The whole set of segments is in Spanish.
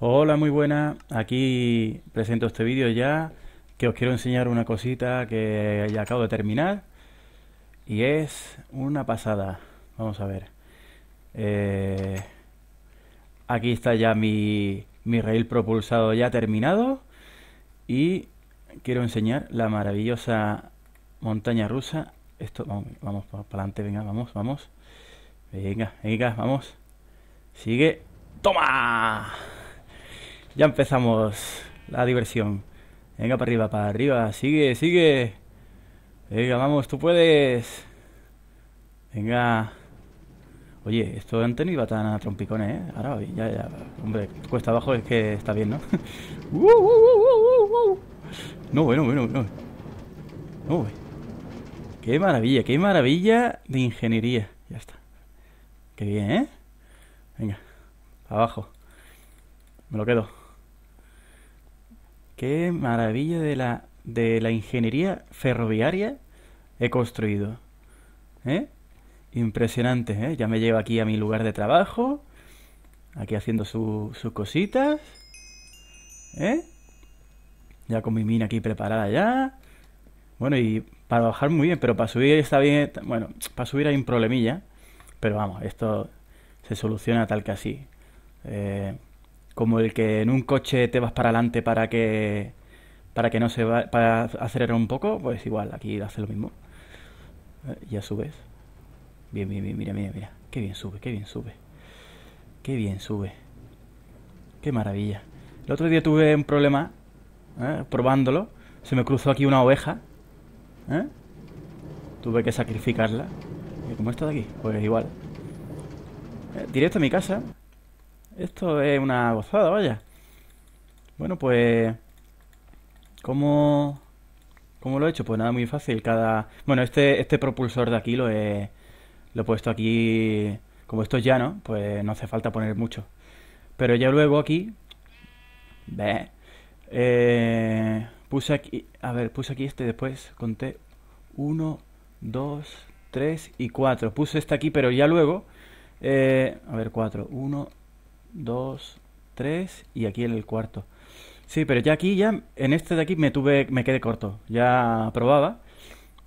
Hola, muy buena Aquí presento este vídeo ya que os quiero enseñar una cosita que ya acabo de terminar y es una pasada. Vamos a ver. Eh, aquí está ya mi, mi rail propulsado ya terminado y quiero enseñar la maravillosa montaña rusa. Esto, vamos, vamos para adelante, venga, vamos, vamos. Venga, venga, vamos. Sigue. ¡Toma! Ya empezamos la diversión. Venga para arriba, para arriba. Sigue, sigue. Venga, vamos, tú puedes. Venga. Oye, esto antes no iba tan a trompicones, ¿eh? Ahora ya, ya. Hombre, cuesta abajo es que está bien, ¿no? Uh, uh, uh, no, bueno, bueno, no. No, eh. Qué maravilla, qué maravilla de ingeniería. Ya está. Qué bien, ¿eh? Venga, abajo. Me lo quedo qué maravilla de la, de la ingeniería ferroviaria he construido. ¿Eh? Impresionante, ¿eh? Ya me llevo aquí a mi lugar de trabajo, aquí haciendo sus cositas, ¿eh? Ya con mi mina aquí preparada ya. Bueno, y para bajar muy bien, pero para subir está bien. Bueno, para subir hay un problemilla. Pero vamos, esto se soluciona tal que así. Eh, como el que en un coche te vas para adelante para que para que no se va, para acelerar un poco, pues igual aquí hace lo mismo. Eh, ya subes. Bien, bien, bien, mira, mira, mira. Qué bien sube, qué bien sube. Qué bien sube. Qué maravilla. El otro día tuve un problema eh, probándolo. Se me cruzó aquí una oveja. Eh, tuve que sacrificarla. ¿Y cómo está de aquí? Pues igual. Directo a mi casa. Esto es una gozada, vaya. Bueno, pues... ¿Cómo, ¿Cómo lo he hecho? Pues nada, muy fácil. Cada. Bueno, este, este propulsor de aquí lo he. Lo he puesto aquí. Como esto es llano, pues no hace falta poner mucho. Pero ya luego aquí. Ve. Eh, puse aquí. A ver, puse aquí este después. Conté. Uno, dos, tres y cuatro Puse este aquí, pero ya luego. Eh, a ver, cuatro, uno 2, tres y aquí en el cuarto. Sí, pero ya aquí, ya en este de aquí me tuve, me quedé corto. Ya probaba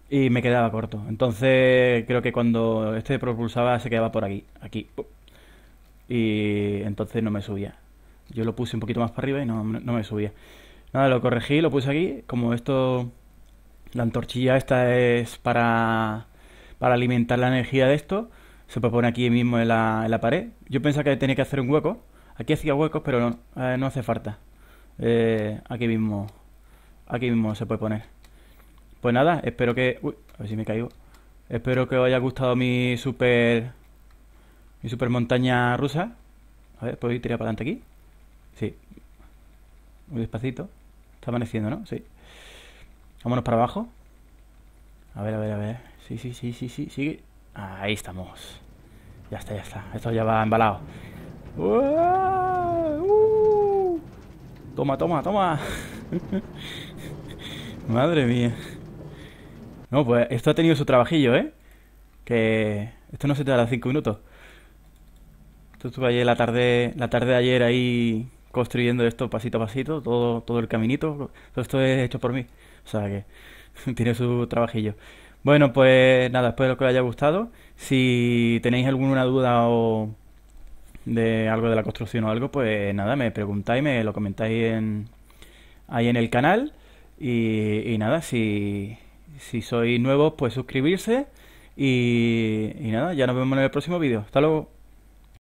y me quedaba corto. Entonces creo que cuando este propulsaba se quedaba por aquí, aquí. Y entonces no me subía. Yo lo puse un poquito más para arriba y no, me subía. Nada, lo corregí, lo puse aquí. Como esto, la antorchilla esta es para, para alimentar la energía de esto se puede poner aquí mismo en la, en la pared. Yo pensaba que tenía que hacer un hueco. Aquí hacía huecos, pero no, eh, no hace falta. Eh, aquí mismo. Aquí mismo se puede poner. Pues nada, espero que... Uy, a ver si me caigo. Espero que os haya gustado mi super... Mi super montaña rusa. A ver, ¿puedo ir tirar para adelante aquí? Sí. Muy despacito. Está amaneciendo, ¿no? Sí. Vámonos para abajo. A ver, a ver, a ver. Sí, sí, sí, sí, sí. Sigue. Ahí estamos. Ya está, ya está. Esto ya va embalado. ¡Uh! Toma, toma, toma. Madre mía. No, pues esto ha tenido su trabajillo, ¿eh? Que esto no se te da cinco minutos. Esto estuve ayer la tarde, la tarde de ayer ahí construyendo esto pasito a pasito, todo, todo el caminito. Todo esto es hecho por mí. O sea que tiene su trabajillo. Bueno, pues nada, espero que os haya gustado. Si tenéis alguna duda o de algo de la construcción o algo, pues nada, me preguntáis, me lo comentáis en, ahí en el canal. Y, nada, si, sois nuevos, pues suscribirse. Y, y nada, ya nos vemos en el próximo vídeo. Hasta luego.